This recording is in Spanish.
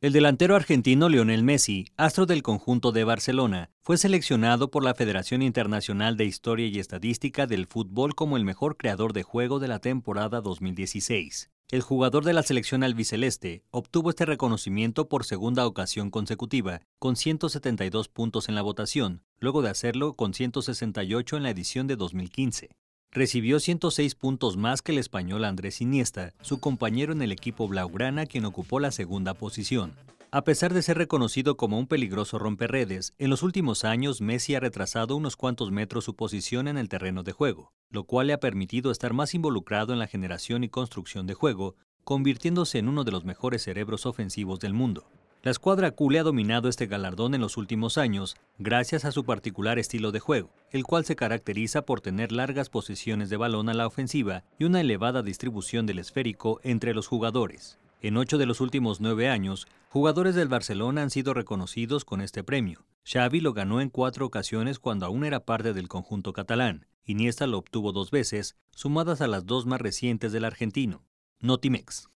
El delantero argentino Lionel Messi, astro del conjunto de Barcelona, fue seleccionado por la Federación Internacional de Historia y Estadística del Fútbol como el mejor creador de juego de la temporada 2016. El jugador de la selección albiceleste obtuvo este reconocimiento por segunda ocasión consecutiva, con 172 puntos en la votación, luego de hacerlo con 168 en la edición de 2015. Recibió 106 puntos más que el español Andrés Iniesta, su compañero en el equipo Blaugrana, quien ocupó la segunda posición. A pesar de ser reconocido como un peligroso romperredes, en los últimos años Messi ha retrasado unos cuantos metros su posición en el terreno de juego, lo cual le ha permitido estar más involucrado en la generación y construcción de juego, convirtiéndose en uno de los mejores cerebros ofensivos del mundo. La escuadra Cule ha dominado este galardón en los últimos años, gracias a su particular estilo de juego, el cual se caracteriza por tener largas posiciones de balón a la ofensiva y una elevada distribución del esférico entre los jugadores. En ocho de los últimos nueve años, jugadores del Barcelona han sido reconocidos con este premio. Xavi lo ganó en cuatro ocasiones cuando aún era parte del conjunto catalán. Iniesta lo obtuvo dos veces, sumadas a las dos más recientes del argentino. Notimex.